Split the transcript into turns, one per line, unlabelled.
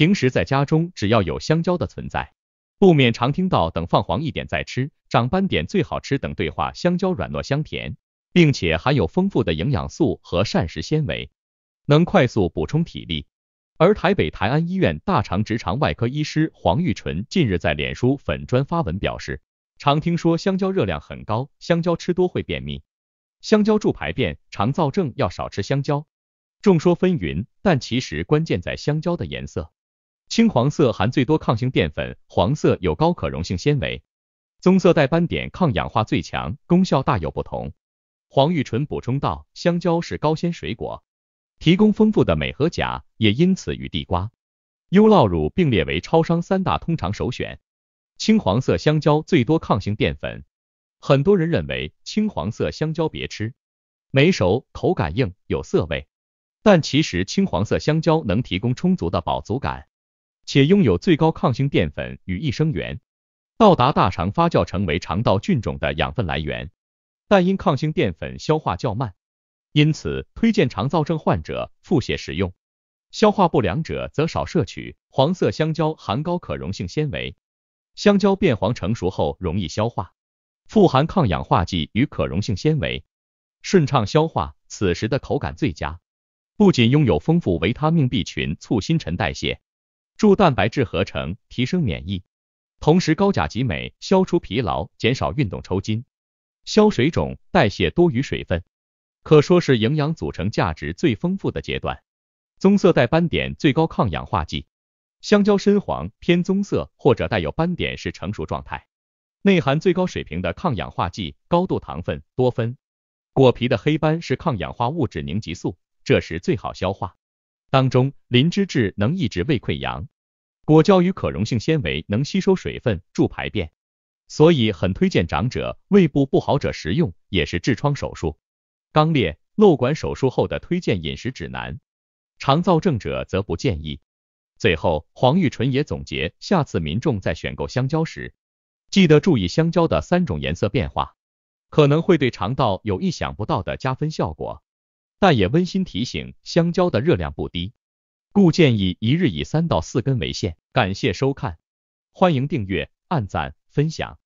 平时在家中只要有香蕉的存在，不免常听到等放黄一点再吃，长斑点最好吃等对话。香蕉软糯香甜，并且含有丰富的营养素和膳食纤维，能快速补充体力。而台北台安医院大肠直肠外科医师黄玉纯近日在脸书粉砖发文表示，常听说香蕉热量很高，香蕉吃多会便秘，香蕉助排便，肠燥症要少吃香蕉。众说纷纭，但其实关键在香蕉的颜色。青黄色含最多抗性淀粉，黄色有高可溶性纤维，棕色带斑点抗氧化最强，功效大有不同。黄玉纯补充道，香蕉是高纤水果，提供丰富的镁和钾，也因此与地瓜、优酪乳并列为超商三大通常首选。青黄色香蕉最多抗性淀粉，很多人认为青黄色香蕉别吃，没熟，口感硬，有涩味，但其实青黄色香蕉能提供充足的饱足感。且拥有最高抗性淀粉与益生元，到达大肠发酵成为肠道菌种的养分来源，但因抗性淀粉消化较慢，因此推荐肠燥症患者腹泻食用，消化不良者则少摄取。黄色香蕉含高可溶性纤维，香蕉变黄成熟后容易消化，富含抗氧化剂与可溶性纤维，顺畅消化，此时的口感最佳。不仅拥有丰富维他命 B 群，促新陈代谢。助蛋白质合成，提升免疫，同时高钾及镁，消除疲劳，减少运动抽筋，消水肿，代谢多余水分，可说是营养组成价值最丰富的阶段。棕色带斑点，最高抗氧化剂。香蕉深黄偏棕色或者带有斑点是成熟状态，内含最高水平的抗氧化剂，高度糖分，多酚。果皮的黑斑是抗氧化物质凝集素，这时最好消化。当中，磷脂质能抑制胃溃疡，果胶与可溶性纤维能吸收水分助排便，所以很推荐长者、胃部不好者食用，也是痔疮手术、肛裂、瘘管手术后的推荐饮食指南。肠燥症者则不建议。最后，黄玉纯也总结，下次民众在选购香蕉时，记得注意香蕉的三种颜色变化，可能会对肠道有意想不到的加分效果。但也温馨提醒，香蕉的热量不低，故建议一日以三到四根为限。感谢收看，欢迎订阅、按赞、分享。